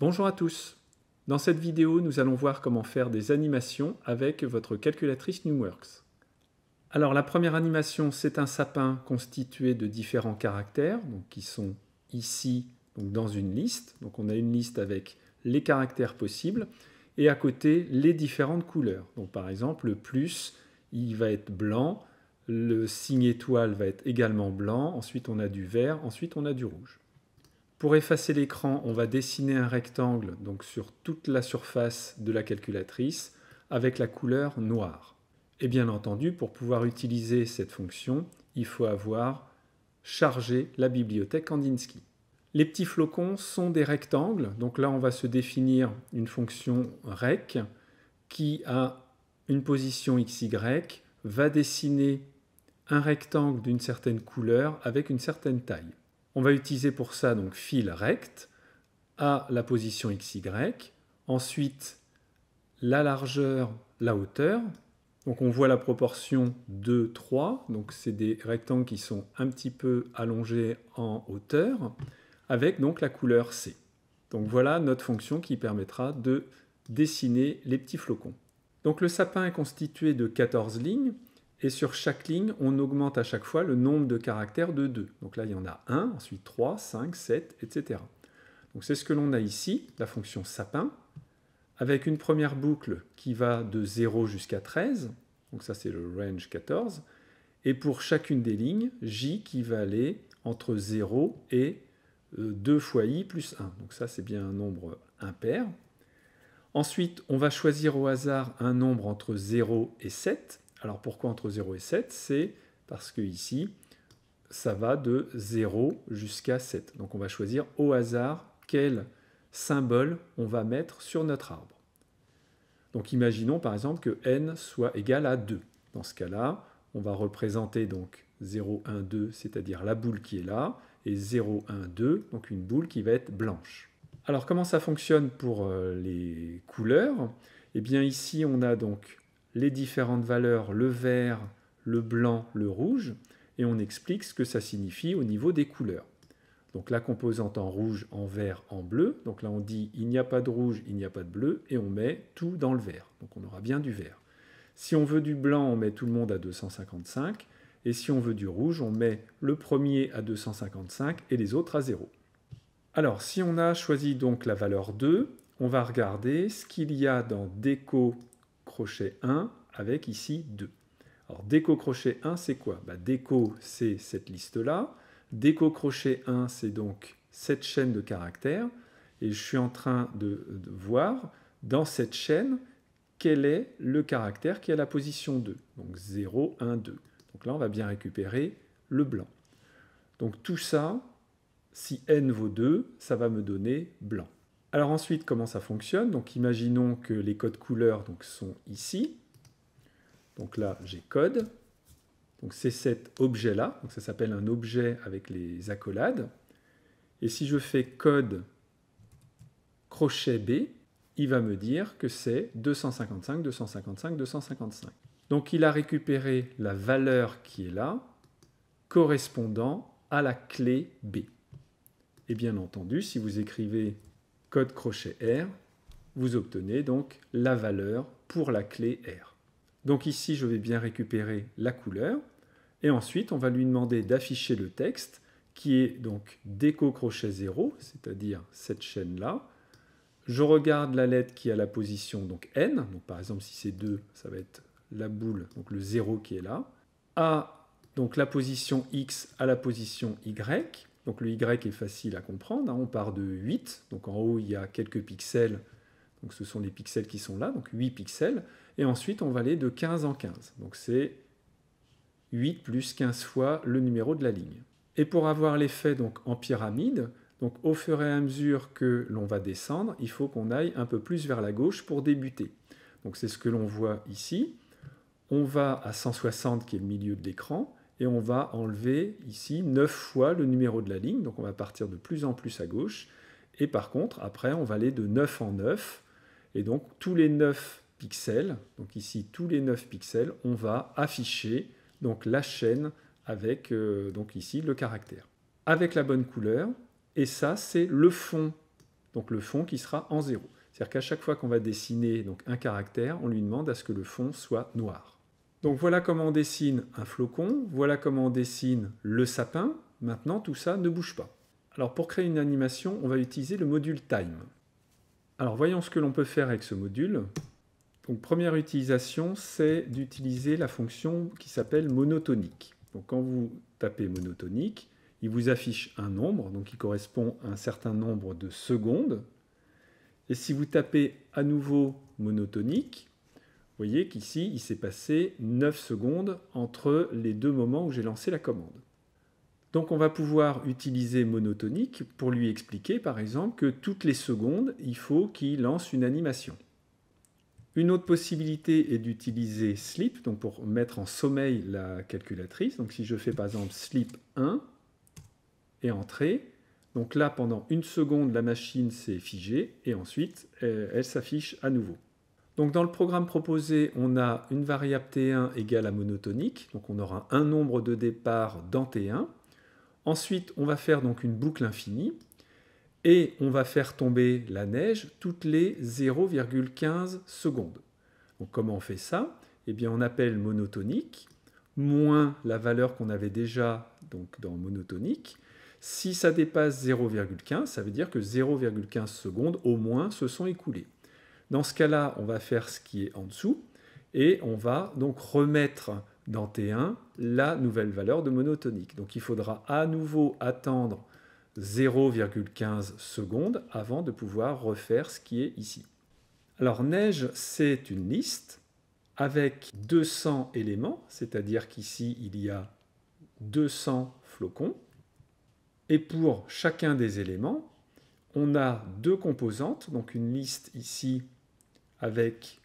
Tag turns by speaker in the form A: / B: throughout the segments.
A: Bonjour à tous Dans cette vidéo, nous allons voir comment faire des animations avec votre calculatrice NewWorks. Alors la première animation, c'est un sapin constitué de différents caractères, donc, qui sont ici dans une liste. Donc on a une liste avec les caractères possibles et à côté les différentes couleurs. Donc par exemple, le plus, il va être blanc, le signe étoile va être également blanc, ensuite on a du vert, ensuite on a du rouge. Pour effacer l'écran, on va dessiner un rectangle donc sur toute la surface de la calculatrice avec la couleur noire. Et bien entendu, pour pouvoir utiliser cette fonction, il faut avoir chargé la bibliothèque Kandinsky. Les petits flocons sont des rectangles, donc là on va se définir une fonction rec qui a une position xy, va dessiner un rectangle d'une certaine couleur avec une certaine taille. On va utiliser pour ça donc fil rect à la position xy, ensuite la largeur, la hauteur. Donc on voit la proportion 2, 3, donc c'est des rectangles qui sont un petit peu allongés en hauteur, avec donc la couleur C. Donc voilà notre fonction qui permettra de dessiner les petits flocons. Donc le sapin est constitué de 14 lignes, et sur chaque ligne, on augmente à chaque fois le nombre de caractères de 2. Donc là, il y en a 1, ensuite 3, 5, 7, etc. Donc c'est ce que l'on a ici, la fonction sapin, avec une première boucle qui va de 0 jusqu'à 13, donc ça c'est le range 14, et pour chacune des lignes, j qui va aller entre 0 et 2 euh, fois i plus 1. Donc ça c'est bien un nombre impair. Ensuite, on va choisir au hasard un nombre entre 0 et 7, alors pourquoi entre 0 et 7 C'est parce que ici, ça va de 0 jusqu'à 7. Donc on va choisir au hasard quel symbole on va mettre sur notre arbre. Donc imaginons par exemple que n soit égal à 2. Dans ce cas-là, on va représenter donc 0, 1, 2, c'est-à-dire la boule qui est là, et 0, 1, 2, donc une boule qui va être blanche. Alors comment ça fonctionne pour euh, les couleurs Eh bien ici on a donc les différentes valeurs, le vert, le blanc, le rouge, et on explique ce que ça signifie au niveau des couleurs. Donc la composante en rouge, en vert, en bleu. Donc là on dit il n'y a pas de rouge, il n'y a pas de bleu, et on met tout dans le vert. Donc on aura bien du vert. Si on veut du blanc, on met tout le monde à 255, et si on veut du rouge, on met le premier à 255 et les autres à 0. Alors si on a choisi donc la valeur 2, on va regarder ce qu'il y a dans déco crochet 1 avec ici 2. Alors déco crochet 1 c'est quoi bah, Déco c'est cette liste-là. Déco crochet 1 c'est donc cette chaîne de caractères. Et je suis en train de, voir dans cette chaîne quel est le caractère qui est la position 2. Donc 0, 1, 2. Donc là on va bien récupérer le blanc. Donc tout ça, si n vaut 2, ça va me donner blanc. Alors ensuite, comment ça fonctionne Donc imaginons que les codes couleurs donc, sont ici. Donc là, j'ai code. Donc c'est cet objet-là. Donc ça s'appelle un objet avec les accolades. Et si je fais code crochet B, il va me dire que c'est 255, 255, 255. Donc il a récupéré la valeur qui est là, correspondant à la clé B. Et bien entendu, si vous écrivez code crochet R, vous obtenez donc la valeur pour la clé R. Donc ici, je vais bien récupérer la couleur. Et ensuite, on va lui demander d'afficher le texte qui est donc déco crochet 0, c'est-à-dire cette chaîne-là. Je regarde la lettre qui a la position donc N. par exemple, si c'est 2, ça va être la boule, donc le 0 qui est là. A, donc la position X à la position Y. Donc le Y est facile à comprendre. Hein. On part de 8, donc en haut il y a quelques pixels, donc ce sont les pixels qui sont là, donc 8 pixels. Et ensuite on va aller de 15 en 15. Donc c'est 8 plus 15 fois le numéro de la ligne. Et pour avoir l'effet en pyramide, donc au fur et à mesure que l'on va descendre, il faut qu'on aille un peu plus vers la gauche pour débuter. Donc c'est ce que l'on voit ici. On va à 160 qui est le milieu de l'écran et on va enlever ici 9 fois le numéro de la ligne, donc on va partir de plus en plus à gauche, et par contre, après, on va aller de 9 en 9, et donc tous les 9 pixels, donc ici tous les 9 pixels, on va afficher donc la chaîne avec euh, donc ici le caractère, avec la bonne couleur, et ça c'est le fond, donc le fond qui sera en 0. C'est-à-dire qu'à chaque fois qu'on va dessiner donc, un caractère, on lui demande à ce que le fond soit noir. Donc voilà comment on dessine un flocon, voilà comment on dessine le sapin. Maintenant, tout ça ne bouge pas. Alors pour créer une animation, on va utiliser le module Time. Alors voyons ce que l'on peut faire avec ce module. Donc première utilisation, c'est d'utiliser la fonction qui s'appelle monotonique. Donc quand vous tapez monotonique, il vous affiche un nombre, donc il correspond à un certain nombre de secondes. Et si vous tapez à nouveau monotonique, vous voyez qu'ici, il s'est passé 9 secondes entre les deux moments où j'ai lancé la commande. Donc on va pouvoir utiliser monotonique pour lui expliquer par exemple que toutes les secondes, il faut qu'il lance une animation. Une autre possibilité est d'utiliser sleep, donc pour mettre en sommeil la calculatrice. Donc si je fais par exemple sleep 1 et entrée, donc là pendant une seconde la machine s'est figée et ensuite elle s'affiche à nouveau. Donc dans le programme proposé, on a une variable T1 égale à monotonique, donc on aura un nombre de départs dans T1. Ensuite, on va faire donc une boucle infinie et on va faire tomber la neige toutes les 0,15 secondes. Donc comment on fait ça Eh bien on appelle monotonique moins la valeur qu'on avait déjà donc dans monotonique. Si ça dépasse 0,15, ça veut dire que 0,15 secondes au moins se sont écoulées. Dans ce cas-là, on va faire ce qui est en dessous et on va donc remettre dans T1 la nouvelle valeur de monotonique. Donc il faudra à nouveau attendre 0,15 secondes avant de pouvoir refaire ce qui est ici. Alors neige, c'est une liste avec 200 éléments, c'est-à-dire qu'ici il y a 200 flocons. Et pour chacun des éléments, on a deux composantes, donc une liste ici avec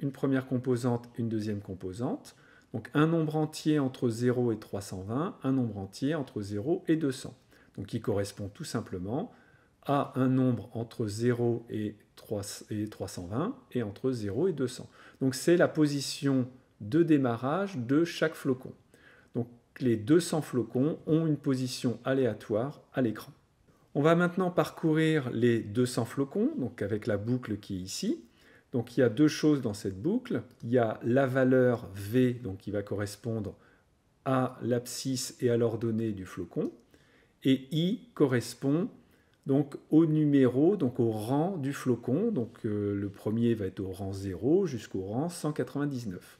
A: une première composante, une deuxième composante. Donc un nombre entier entre 0 et 320, un nombre entier entre 0 et 200. Donc qui correspond tout simplement à un nombre entre 0 et, et 320 et entre 0 et 200. Donc c'est la position de démarrage de chaque flocon. Donc les 200 flocons ont une position aléatoire à l'écran. On va maintenant parcourir les 200 flocons, donc avec la boucle qui est ici. Donc il y a deux choses dans cette boucle. Il y a la valeur V, donc qui va correspondre à l'abscisse et à l'ordonnée du flocon, et I correspond donc au numéro, donc au rang du flocon. Donc euh, le premier va être au rang 0 jusqu'au rang 199.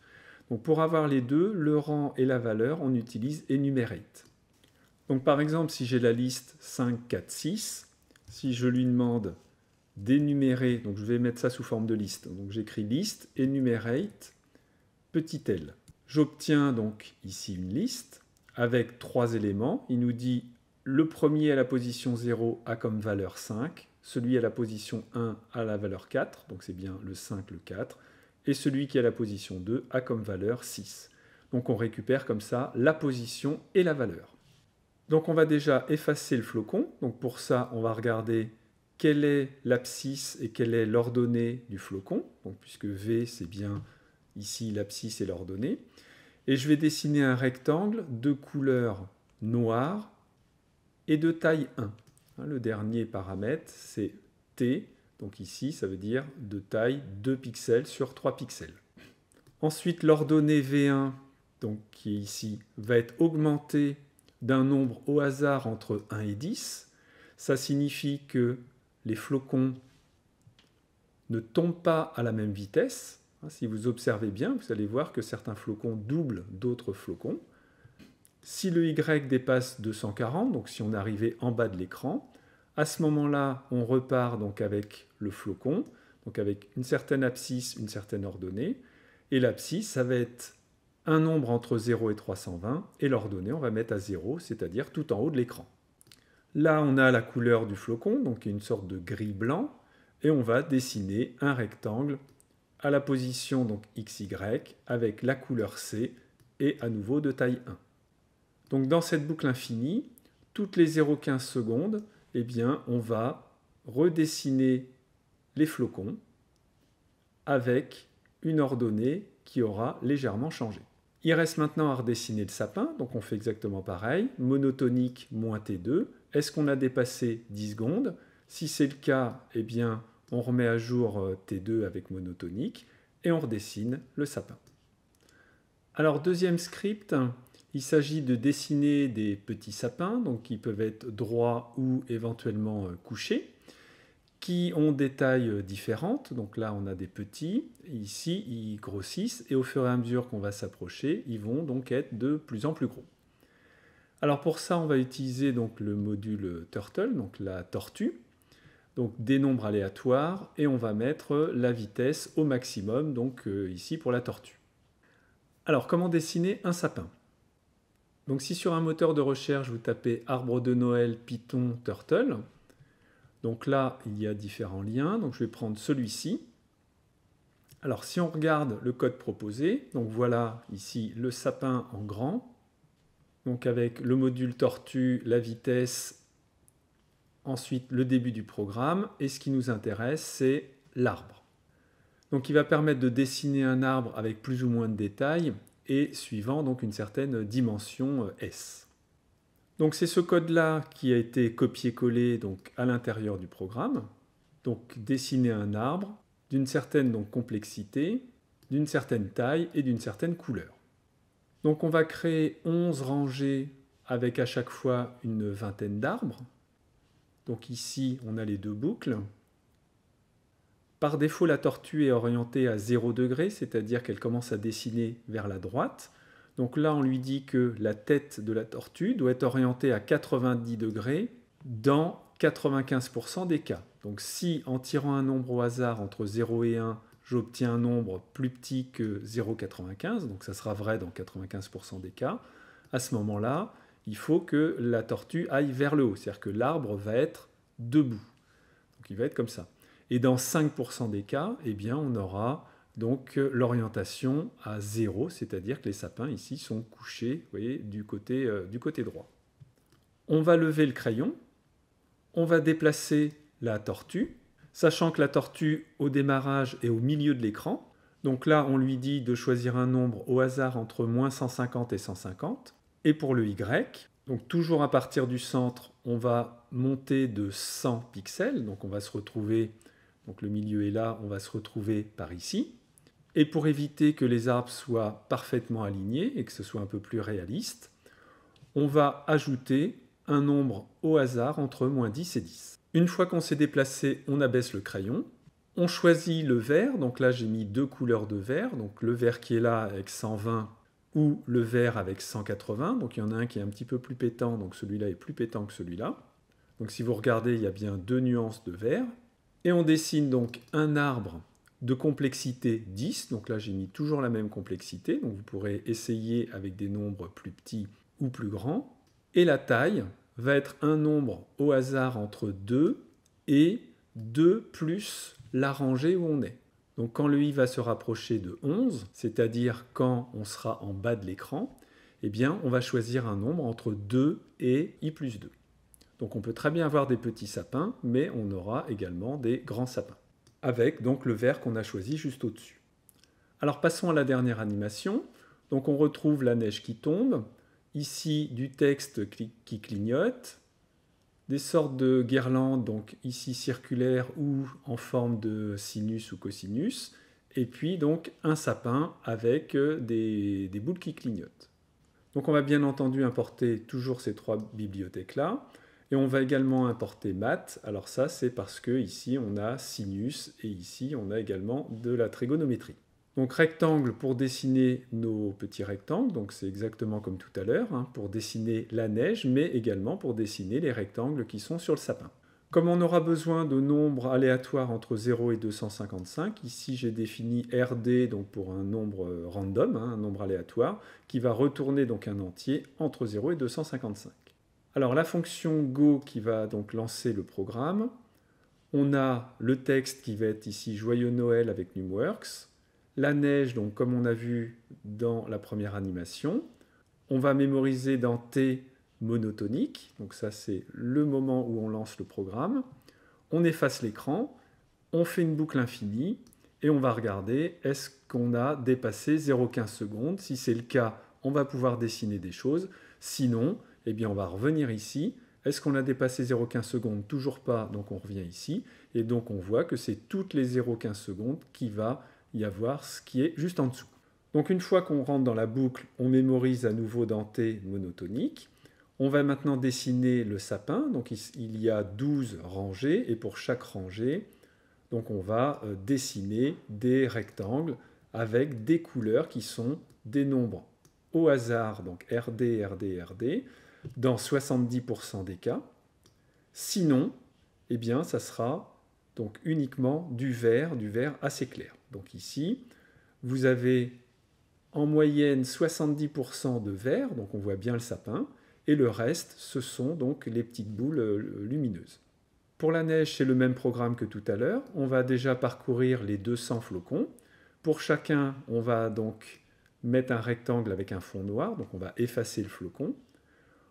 A: Donc pour avoir les deux, le rang et la valeur, on utilise enumerate. Donc par exemple, si j'ai la liste 5, 4, 6, si je lui demande d'énumérer, donc je vais mettre ça sous forme de liste. Donc j'écris list, enumerate, petit l. J'obtiens donc ici une liste avec trois éléments. Il nous dit le premier à la position 0 a comme valeur 5, celui à la position 1 a la valeur 4, donc c'est bien le 5, le 4, et celui qui est à la position 2 a comme valeur 6. Donc on récupère comme ça la position et la valeur. Donc on va déjà effacer le flocon. Donc pour ça, on va regarder quelle est l'abscisse et quelle est l'ordonnée du flocon, donc, puisque V c'est bien ici l'abscisse et l'ordonnée, et je vais dessiner un rectangle de couleur noire et de taille 1. Hein, le dernier paramètre c'est T, donc ici ça veut dire de taille 2 pixels sur 3 pixels. Ensuite l'ordonnée V1, donc qui est ici, va être augmentée d'un nombre au hasard entre 1 et 10. Ça signifie que les flocons ne tombent pas à la même vitesse. Hein, si vous observez bien, vous allez voir que certains flocons doublent d'autres flocons. Si le Y dépasse 240, donc si on arrivait en bas de l'écran, à ce moment-là, on repart donc avec le flocon, donc avec une certaine abscisse, une certaine ordonnée. Et l'abscisse, ça va être un nombre entre 0 et 320, et l'ordonnée, on va mettre à 0, c'est-à-dire tout en haut de l'écran. Là, on a la couleur du flocon, donc une sorte de gris-blanc, et on va dessiner un rectangle à la position donc XY avec la couleur C et à nouveau de taille 1. Donc dans cette boucle infinie, toutes les 0,15 secondes, eh bien, on va redessiner les flocons avec une ordonnée qui aura légèrement changé. Il reste maintenant à redessiner le sapin, donc on fait exactement pareil, monotonique moins T2, est-ce qu'on a dépassé 10 secondes Si c'est le cas, eh bien, on remet à jour euh, T2 avec monotonique et on redessine le sapin. Alors, deuxième script, il s'agit de dessiner des petits sapins, donc qui peuvent être droits ou éventuellement euh, couchés, qui ont des tailles euh, différentes. Donc là, on a des petits, ici, ils grossissent, et au fur et à mesure qu'on va s'approcher, ils vont donc être de plus en plus gros. Alors pour ça, on va utiliser donc le module turtle, donc la tortue, donc des nombres aléatoires, et on va mettre la vitesse au maximum, donc euh, ici pour la tortue. Alors comment dessiner un sapin Donc si sur un moteur de recherche vous tapez arbre de Noël, Python, turtle, donc là il y a différents liens, donc je vais prendre celui-ci. Alors si on regarde le code proposé, donc voilà ici le sapin en grand, donc avec le module tortue, la vitesse, ensuite le début du programme, et ce qui nous intéresse, c'est l'arbre. Donc il va permettre de dessiner un arbre avec plus ou moins de détails et suivant donc une certaine dimension euh, S. Donc c'est ce code-là qui a été copié-collé donc à l'intérieur du programme. Donc dessiner un arbre d'une certaine donc, complexité, d'une certaine taille et d'une certaine couleur. Donc on va créer 11 rangées avec à chaque fois une vingtaine d'arbres. Donc ici, on a les deux boucles. Par défaut, la tortue est orientée à 0 degré, c'est-à-dire qu'elle commence à dessiner vers la droite. Donc là, on lui dit que la tête de la tortue doit être orientée à 90 degrés dans 95% des cas. Donc si, en tirant un nombre au hasard entre 0 et 1, j'obtiens un nombre plus petit que 0,95, donc ça sera vrai dans 95% des cas, à ce moment-là, il faut que la tortue aille vers le haut, c'est-à-dire que l'arbre va être debout. Donc il va être comme ça. Et dans 5% des cas, eh bien, on aura donc l'orientation à 0, c'est-à-dire que les sapins ici sont couchés vous voyez, du, côté, euh, du côté droit. On va lever le crayon, on va déplacer la tortue, sachant que la tortue au démarrage est au milieu de l'écran. Donc là, on lui dit de choisir un nombre au hasard entre moins 150 et 150. Et pour le Y, donc toujours à partir du centre, on va monter de 100 pixels. Donc on va se retrouver, donc le milieu est là, on va se retrouver par ici. Et pour éviter que les arbres soient parfaitement alignés et que ce soit un peu plus réaliste, on va ajouter un nombre au hasard entre moins 10 et 10. Une fois qu'on s'est déplacé, on abaisse le crayon. On choisit le vert, donc là j'ai mis deux couleurs de vert, donc le vert qui est là avec 120 ou le vert avec 180, donc il y en a un qui est un petit peu plus pétant, donc celui-là est plus pétant que celui-là. Donc si vous regardez, il y a bien deux nuances de vert. Et on dessine donc un arbre de complexité 10, donc là j'ai mis toujours la même complexité, donc vous pourrez essayer avec des nombres plus petits ou plus grands. Et la taille, va être un nombre au hasard entre 2 et 2 plus la rangée où on est. Donc quand le i va se rapprocher de 11, c'est-à-dire quand on sera en bas de l'écran, eh bien on va choisir un nombre entre 2 et i plus 2. Donc on peut très bien avoir des petits sapins, mais on aura également des grands sapins. Avec donc le vert qu'on a choisi juste au-dessus. Alors passons à la dernière animation. Donc on retrouve la neige qui tombe, ici du texte qui clignote, des sortes de guirlandes, donc ici circulaires ou en forme de sinus ou cosinus, et puis donc un sapin avec euh, des, boules qui clignotent. Donc on va bien entendu importer toujours ces trois bibliothèques-là, et on va également importer maths, alors ça c'est parce que ici on a sinus, et ici on a également de la trigonométrie. Donc rectangle pour dessiner nos petits rectangles, donc c'est exactement comme tout à l'heure, hein, pour dessiner la neige, mais également pour dessiner les rectangles qui sont sur le sapin. Comme on aura besoin de nombres aléatoires entre 0 et 255, ici j'ai défini RD donc pour un nombre euh, random, hein, un nombre aléatoire, qui va retourner donc un entier entre 0 et 255. Alors la fonction Go qui va donc lancer le programme, on a le texte qui va être ici Joyeux Noël avec NumWorks, la neige, donc comme on a vu dans la première animation, on va mémoriser dans T monotonique, donc ça c'est le moment où on lance le programme, on efface l'écran, on fait une boucle infinie et on va regarder est-ce qu'on a dépassé 0,15 secondes. Si c'est le cas, on va pouvoir dessiner des choses. Sinon, eh bien, on va revenir ici. Est-ce qu'on a dépassé 0,15 secondes Toujours pas, donc on revient ici. Et donc on voit que c'est toutes les 0,15 secondes qui va y avoir ce qui est juste en dessous. Donc une fois qu'on rentre dans la boucle, on mémorise à nouveau denté monotonique. On va maintenant dessiner le sapin. Donc il y a 12 rangées et pour chaque rangée, donc on va euh, dessiner des rectangles avec des couleurs qui sont des nombres au hasard, donc RD, RD, RD, dans 70% des cas. Sinon, eh bien, ça sera donc uniquement du vert, du vert assez clair donc ici, vous avez en moyenne 70% de vert, donc on voit bien le sapin, et le reste, ce sont donc les petites boules euh, lumineuses. Pour la neige, c'est le même programme que tout à l'heure. On va déjà parcourir les 200 flocons. Pour chacun, on va donc mettre un rectangle avec un fond noir, donc on va effacer le flocon.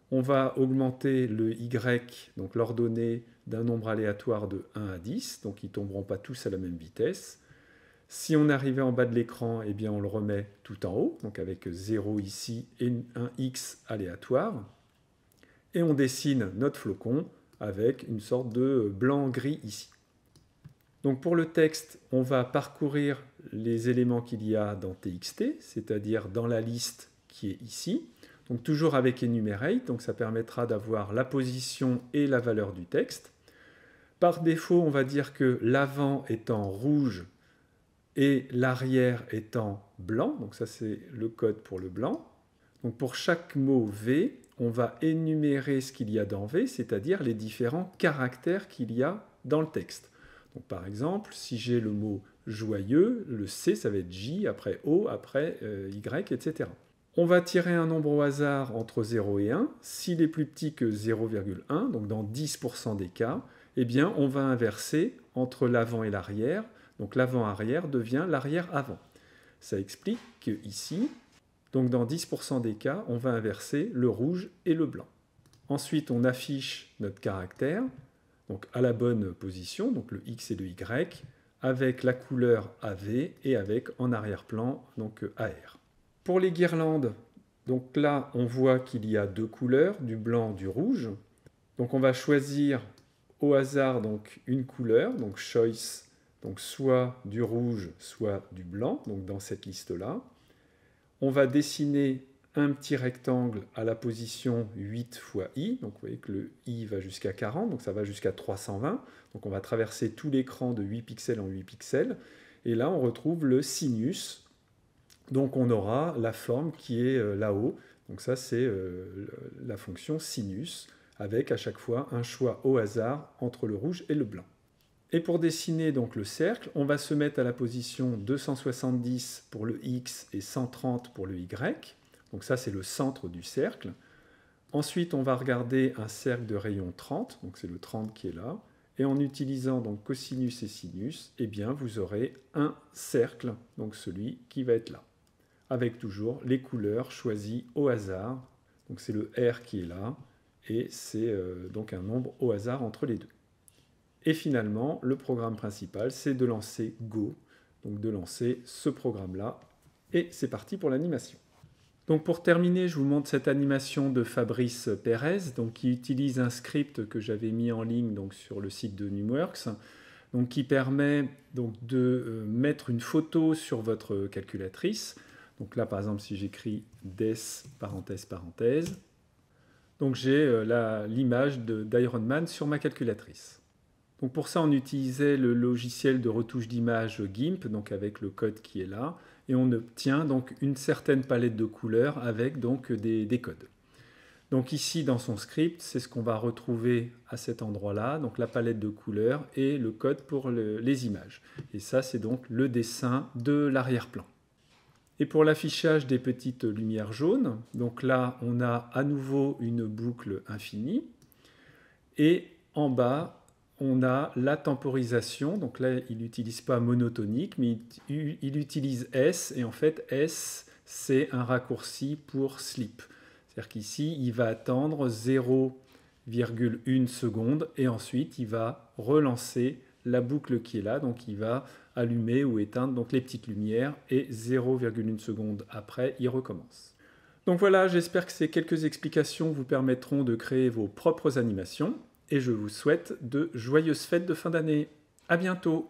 A: On va augmenter le Y, donc l'ordonnée d'un nombre aléatoire de 1 à 10, donc ils ne tomberont pas tous à la même vitesse. Si on arrivait en bas de l'écran, eh bien on le remet tout en haut, donc avec 0 ici et un X aléatoire. Et on dessine notre flocon avec une sorte de blanc-gris ici. Donc pour le texte, on va parcourir les éléments qu'il y a dans TXT, c'est-à-dire dans la liste qui est ici. Donc toujours avec enumerate, donc ça permettra d'avoir la position et la valeur du texte. Par défaut, on va dire que l'avant est en rouge et l'arrière étant blanc, donc ça c'est le code pour le blanc. Donc pour chaque mot V, on va énumérer ce qu'il y a dans V, c'est-à-dire les différents caractères qu'il y a dans le texte. Donc par exemple, si j'ai le mot joyeux, le C ça va être J, après O, après euh, Y, etc. On va tirer un nombre au hasard entre 0 et 1. S'il est plus petit que 0,1, donc dans 10% des cas, eh bien on va inverser entre l'avant et l'arrière, donc l'avant-arrière devient l'arrière-avant. Ça explique que ici, donc dans 10% des cas, on va inverser le rouge et le blanc. Ensuite, on affiche notre caractère donc à la bonne position, donc le X et le Y, avec la couleur AV et avec en arrière-plan donc AR. Pour les guirlandes, donc là on voit qu'il y a deux couleurs, du blanc, du rouge. Donc on va choisir au hasard donc une couleur, donc choice donc soit du rouge, soit du blanc, donc dans cette liste-là. On va dessiner un petit rectangle à la position 8 fois i, donc vous voyez que le i va jusqu'à 40, donc ça va jusqu'à 320, donc on va traverser tout l'écran de 8 pixels en 8 pixels, et là on retrouve le sinus, donc on aura la forme qui est euh, là-haut, donc ça c'est euh, la fonction sinus, avec à chaque fois un choix au hasard entre le rouge et le blanc. Et pour dessiner donc le cercle, on va se mettre à la position 270 pour le X et 130 pour le Y. Donc ça, c'est le centre du cercle. Ensuite, on va regarder un cercle de rayon 30, donc c'est le 30 qui est là. Et en utilisant donc cosinus et sinus, eh bien, vous aurez un cercle, donc celui qui va être là, avec toujours les couleurs choisies au hasard. Donc c'est le R qui est là, et c'est euh, donc un nombre au hasard entre les deux. Et finalement, le programme principal, c'est de lancer Go, donc de lancer ce programme-là. Et c'est parti pour l'animation. Donc pour terminer, je vous montre cette animation de Fabrice Perez, donc qui utilise un script que j'avais mis en ligne donc sur le site de Numworks, donc qui permet donc de euh, mettre une photo sur votre calculatrice. Donc là, par exemple, si j'écris des parenthèse parenthèse, donc j'ai euh, l'image d'Iron Man sur ma calculatrice pour ça, on utilisait le logiciel de retouche d'image GIMP, donc avec le code qui est là, et on obtient donc une certaine palette de couleurs avec donc des, codes. Donc ici, dans son script, c'est ce qu'on va retrouver à cet endroit-là, donc la palette de couleurs et le code pour les images. Et ça, c'est donc le dessin de l'arrière-plan. Et pour l'affichage des petites lumières jaunes, donc là, on a à nouveau une boucle infinie. Et en bas, on a la temporisation. Donc là, il n'utilise pas monotonique, mais il, utilise S. Et en fait, S, c'est un raccourci pour Sleep. C'est-à-dire qu'ici, il va attendre 0,1 seconde et ensuite, il va relancer la boucle qui est là. Donc il va allumer ou éteindre donc, les petites lumières et 0,1 seconde après, il recommence. Donc voilà, j'espère que ces quelques explications vous permettront de créer vos propres animations et je vous souhaite de joyeuses fêtes de fin d'année. À bientôt!